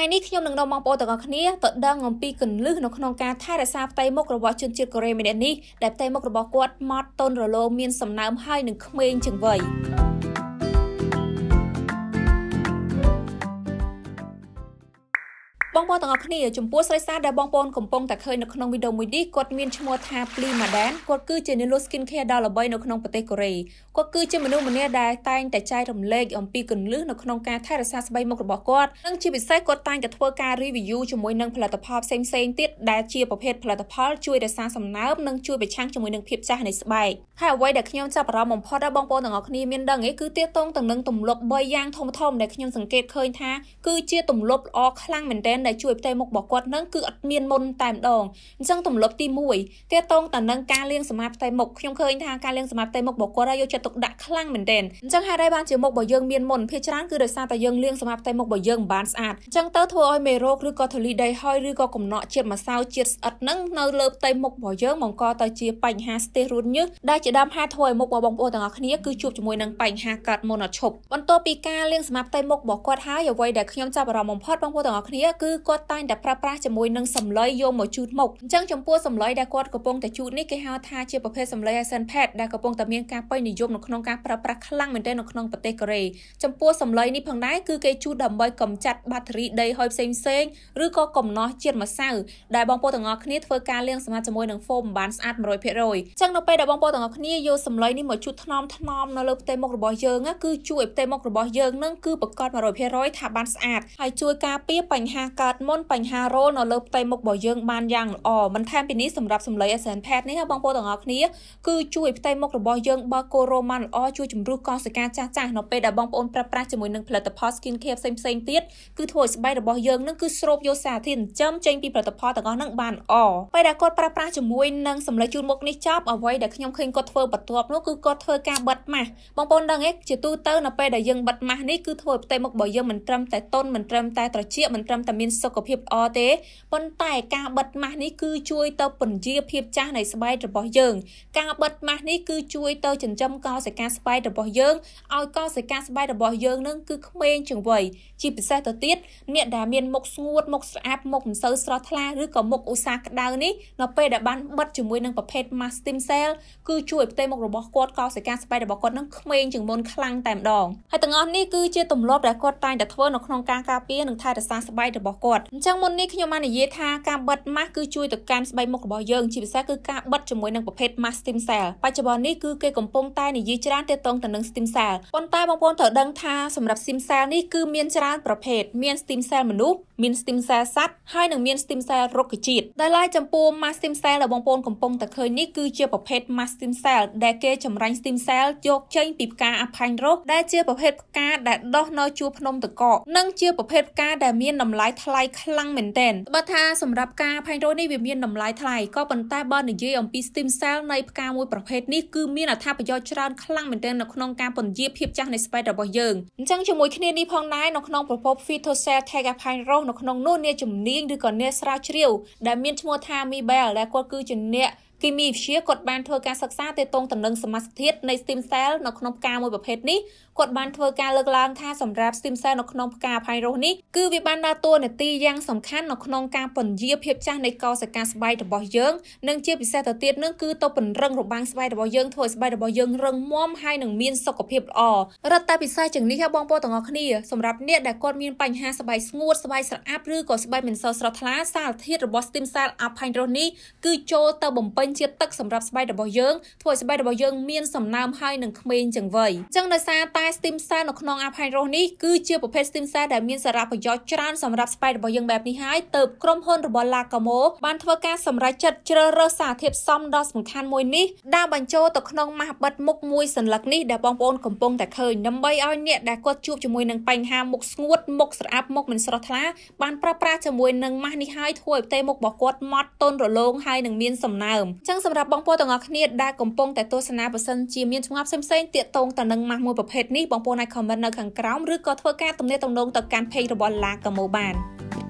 ថ្ងៃនេះខ្ញុំនឹងនាំបងប្អូនទាំងអស់គ្នាទៅដឹងអំពីគន្លឹះនៅក្នុងការថែរក្សាផ្ទៃមុខរបស់ជនជាតិកូរ៉េម្នាក់នេះដែលផ្ទៃមុខរបស់គាត់ម៉ត់តូនរលោងមានសំណើមហើយនឹងក្មេងជាងវ័យ។បងប្អូនទាំងអស់គ្នាចំពោះស្រីសារដែលបងប្អូនកំពុងតែឃើញនៅក្នុងវីដេអូមួយនេះគាត់មានឈ្មោះថា Plee Madan គាត់គឺជាអ្នកលក់ skin care ដ៏ល្បីនៅក្នុងប្រទេសកូរ៉េគាត់គឺជាមនុស្សម្នាក់ដែលតែងតែចែករំលែកអំពីគន្លឹះនៅក្នុងការថែរក្សាស្បែកមុខរបស់គាត់និងជាពិសេសគាត់តែងតែធ្វើការ review ជាមួយនឹងផលិតផលផ្សេងៗទៀតដែលជាប្រភេទផលិតផលជួយរក្សាសំណើមនិងជួយប្រឆាំងជាមួយនឹងភាពចាស់នៃស្បែកហើយអ្វីដែលខ្ញុំចាប់អារម្មណ៍បំផុតដល់បងប្អូនទាំងអស់គ្នាមានដឹងអីគឺទាក់ទងទៅនឹងទម្លាប់3យ៉ាងធំៗដែលខ្ញុំសង្កេតឃើញថាគឺជាទម្លាប់ល្អខ្លាំងមែនទែនដែលជួយផ្ទៃមុខរបស់គាត់នឹងគឺអត់មានមុនតែម្ដងអញ្ចឹងទម្លាប់ទី1ទាក់ទងតានឹងការលាងសម្អាតផ្ទៃមុខខ្ញុំឃើញថាការលាងសម្អាតផ្ទៃមុខរបស់គាត់យកចិត្តទុកដាក់ខ្លាំងមែនទែនអញ្ចឹងហេតុអីបានជាមុខរបស់យើងមានមុនភាគច្រើនគឺដោយសារតែយើងលាងសម្អាតផ្ទៃមុខរបស់យើងមិនបានស្អាតអញ្ចឹងទៅធ្វើឲ្យមេរោគឬក៏ធូលីដីហើយឬក៏កំណក់ជាតិម្សៅជាតិស្អិតនឹងនៅលើផ្ទៃមុខរបស់យើងបង្កទៅជាបញ្ហាស្ទះរួតញើសដែលជាដើមហេតុធ្វើឲ្យមុខរបស់បងប្អូនទាំងអស់គ្នាគឺជួបជាមួយនឹងបញ្ហាកើតមុនអត់ឈប់បន្ទាប់ពីការលាងសម្អាតផ្ទៃមុខរបស់គាត់ហើយអ្វីដែលខ្ញុំចាប់អារម្មណ៍បំផុតបងប្អូនទាំងអស់គ្នាគឺគាត់តែងតែប្រើប្រាស់ជាមួយនឹងសម្លុយយកមកជូតមុខអញ្ចឹងចំពោះសម្លុយដែលគាត់កំពុងតែជូតនេះគេហៅថាជាប្រភេទសម្លុយ Asian Pet ដែលកំពុងតែមានការពេញនិយមនៅក្នុងការប្រើប្រាស់ខ្លាំងមែនទែននៅក្នុងប្រទេសកូរ៉េចំពោះសម្លុយនេះផងដែរគឺគេជូតដើម្បីកម្ចាត់បាក់តេរីដីហុយផ្សេងផ្សេងឬក៏កំណោះជាតិម្សៅដែលបងប្អូនទាំងអស់គ្នាធ្វើការលាងសម្អាតជាមួយនឹងហ្វូមបានស្អាត100%អញ្ចឹងនៅពេលដែលបងប្អូនទាំងអស់គ្នាយកសម្លុយនេះមកជូតថ្នមថ្នមនៅលើផ្ទៃមុខរបស់យើងគឺជួយផ្ទៃមុខរបស់យើងនឹងគឺប្រកប100%ថាបានស្អាតហើយជួយការពារបញ្ហាកើតមុនបញ្ហារោនៅលើផ្ទៃមុខរបស់យើងបានយ៉ាងល្អមិនថែមពីនេះសម្រាប់សម្លេងអសែនផេតនេះបងប្អូនទាំងអស់គ្នាគឺជួយផ្ទៃមុខរបស់យើងបើកូរ៉ូម៉ាល្អជួយជំរុះកោសិកាចាស់ចាស់នៅពេលដែលបងប្អូនប្រើប្រាស់ជាមួយនឹងផលិតផល skin care ផ្សេងផ្សេងទៀតគឺធ្វើឲ្យស្បែករបស់យើងនឹងគឺស្រូបយកសារធាតុចិញ្ចឹមចេញពីផលិតផលទាំងអស់នឹងបានល្អពេលដែលគាត់ប្រើប្រាស់ជាមួយនឹងសម្លេងជូនមុខនេះចប់អ្វីដែលខ្ញុំឃើញគាត់ធ្វើបន្ទាប់នោះគឺគាត់ធ្វើការបិទម៉ាស់បងប្អូនដឹងទេជាទូទៅនៅពេលដែលយើងបិទម៉ាស់នេះគឺធ្វើឲ្យផ្ទៃមុខរបស់យើងមិនត្រឹមតែតុនមិនត្រឹមតែត្រជាក់មិនត្រឹមតែមានមានសុខភាពល្អទេប៉ុន្តែការបិទម៉ាស់នេះគឺជួយ ទៅពន្យាភាពចាស់នៃស្បែករបស់យើងការបិទម៉ាស់នេះគឺជួយទៅចិញ្ចឹមកោសិកាស្បែករបស់យើងឲ្យកោសិកាស្បែករបស់យើងនឹងគឺក្មេងជាងវ័យជាពិសេសទៅទៀតអ្នកដែលមានមុខស្ងួតមុខស្អាតមុខមិនសូវស្រស់ថ្លាឬក៏មុខឧស្សាហ៍ក្តៅនេះនៅពេលដែលបានបិទជាមួយនឹងប្រភេទ mask stem cell គឺជួយផ្ទៃមុខរបស់គាត់កោសិកាស្បែករបស់គាត់នឹងក្មេងជាងមុនខ្លាំងតែម្ដងហើយទាំងអស់នេះគឺជាទម្លាប់ដែលគាត់តែងតែធ្វើនៅក្នុងការការពារនិងថែរក្សាស្បែករបស់របស់គាត់អញ្ចឹងមុននេះខ្ញុំបាននិយាយថាការបិទម៉ាស់គឺជួយទៅកាន់ស្បែកមុខរបស់យើងជាពិសេសគឺការបិទជាមួយនឹងប្រភេទ mask stem cell បច្ចុប្បន្ននេះគឺគេកំពុងតែនិយាយច្រើនទាក់ទងទៅនឹង stem cell ប៉ុន្តែបងប្អូនត្រូវដឹងថាសម្រាប់ stem cell នេះគឺមានច្រើនប្រភេទមាន stem cell មនុស្សមាន stem cell សត្វហើយនិងមាន stem cell រុក្ខជាតិដែលឡាយចំពោះ mask stem cell ដែលបងប្អូនកំពុងតែឃើញនេះគឺជាប្រភេទ mask stem cell ដែលគេចម្រាញ់ stem cell យកចេញពីផ្កាអផាញ់រោគដែលជាប្រភេទផ្កាដែលដុះនៅជួរភ្នំតកកនិងជាប្រភេទផ្កាដែលមានតម្លៃថ្ថ្លៃខ្លាំងមែនទែនបើថាសម្រាប់ការផាញ់រោនេះវាមានតម្លៃថ្លៃក៏ប៉ុន្តែបើនិយាយអំពី stem cell នៃផ្កាមួយប្រភេទនេះគឺមានអត្ថប្រយោជន៍ច្រើនខ្លាំងមែនទែននៅក្នុងការពន្យាភាពចាស់នៃស្បែករបស់យើងអញ្ចឹងជាមួយគ្នានេះផងដែរនៅក្នុងប្រភព Phytocell Tegapine នៅក្នុងនោះអ្នកជំនាញឬក៏អ្នកស្រាវជ្រាវដែលមានឈ្មោះថា Mibel ដែលគាត់គឺជាអ្នកគីមីវិទ្យាគាត់បានធ្វើការសិក្សាទាក់ទងទៅនឹងសមាសធាតុនៃ stem cell នៅក្នុងផ្កាមួយប្រភេទនេះគាត់បានធ្វើការលើកឡើងថាសម្រាប់ stem cell នៅក្នុងផ្កាផៃរុសនេះគឺវាបានដើរតួនាទីយ៉ាងសំខាន់នៅក្នុងការពន្យាភាពចាស់នៃកោសិកាស្បែករបស់យើងនិងជាពិសេសទៅទៀតនឹងគឺទៅពង្រឹងរបាំងស្បែករបស់យើងធ្វើឲ្យស្បែករបស់យើងរឹងមាំហើយនឹងមានសុខភាពល្អរត់តែពិសេសជាងនេះហើយបងប្អូនទាំងអស់គ្នាសម្រាប់អ្នកដែលគាត់មានបញ្ហាស្បែកស្ងួតស្បែកស្រអាប់ឬក៏ស្បែកមិនសូវស្រស់ថ្លាសារធាតុរបស់ stem cell អាប់ផៃរុសនេះគឺចូលទៅបំពេញញជាតិទឹកសម្រាប់ស្បែករបស់យើងធ្វើឲ្យស្បែករបស់យើងមានសំណើមហើយនឹងក្មេងជាងវ័យអញ្ចឹងដោយសារតែ stem cell នៅក្នុងអាផៃរ៉ូសនេះគឺជាប្រភេទ stem cell ដែលមានសារៈប្រយោជន៍ច្រើនសម្រាប់ស្បែករបស់យើងបែបនេះហើយទៅក្រុមហ៊ុនរបស់ Lacamo បានធ្វើការសម្រេចចិត្តជ្រើសរើសសារធាតុផ្សំដ៏សំខាន់មួយនេះដែលបញ្ចូលទៅក្នុងម៉ាស់បិទមុខមួយសន្លឹកនេះដែលបងប្អូនកំពុងតែឃើញដើម្បីឲ្យអ្នកដែលគាត់ជួបជាមួយនឹងបញ្ហាមុខស្ងួតមុខស្រអាប់មុខមិនស្រស់ថ្លាបានប្រើប្រាស់ជាមួយនឹងម៉ាស់នេះហើយធ្វើឲ្យផ្ទៃមុខរបស់គាត់ម៉ត់ទន់រលោងហើយនឹងមានសំណើមចឹងសម្រាប់បងប្អូនទាំងអស់គ្នាដែលកំពុងតែទស្សនាបើសិនជាមានឆ្ងល់ផ្សេងៗទាក់ទងទៅនឹងម៉ាស់មួយប្រភេទនេះបងប្អូនអាច comment នៅខាងក្រោមឬក៏ធ្វើការទំនាក់ទំនងទៅកាន់ page របស់ La Camo បាន។